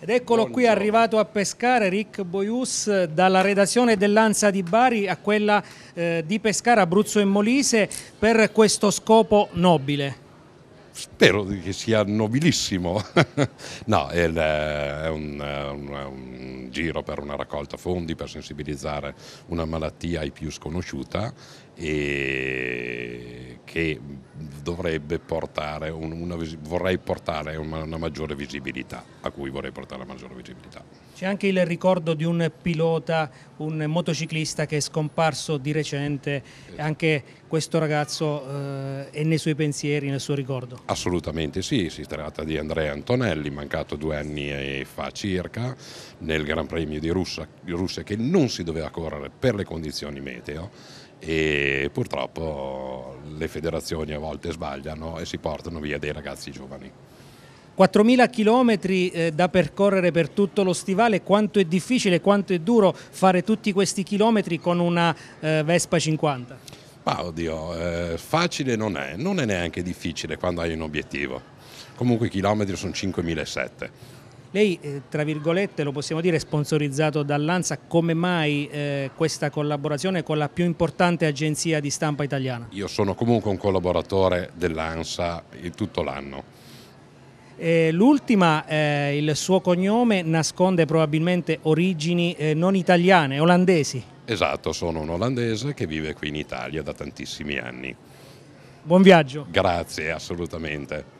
Ed eccolo Buongiorno. qui arrivato a pescare Rick Boius dalla redazione dell'Ansa di Bari a quella eh, di Pescara, Abruzzo e Molise per questo scopo nobile. Spero che sia nobilissimo. no, è, è un, un, un giro per una raccolta fondi per sensibilizzare una malattia ai più sconosciuta e che dovrebbe portare un, una, vorrei portare una, una, maggiore visibilità, a cui vorrei portare una maggiore visibilità. C'è anche il ricordo di un pilota, un motociclista che è scomparso di recente, anche questo ragazzo eh, è nei suoi pensieri, nel suo ricordo? Assolutamente sì, si tratta di Andrea Antonelli, mancato due anni fa circa, nel Gran Premio di Russia, di Russia che non si doveva correre per le condizioni meteo e purtroppo le federazioni a volte sbagliano e si portano via dei ragazzi giovani. 4.000 km eh, da percorrere per tutto lo stivale, quanto è difficile, quanto è duro fare tutti questi chilometri con una eh, Vespa 50? Ma oddio, eh, facile non è, non è neanche difficile quando hai un obiettivo. Comunque i chilometri sono 5.700 lei, eh, tra virgolette, lo possiamo dire, è sponsorizzato dall'ANSA, come mai eh, questa collaborazione con la più importante agenzia di stampa italiana? Io sono comunque un collaboratore dell'ANSA tutto l'anno. Eh, l'ultima, eh, il suo cognome nasconde probabilmente origini eh, non italiane, olandesi. Esatto, sono un olandese che vive qui in Italia da tantissimi anni. Buon viaggio. Grazie, assolutamente.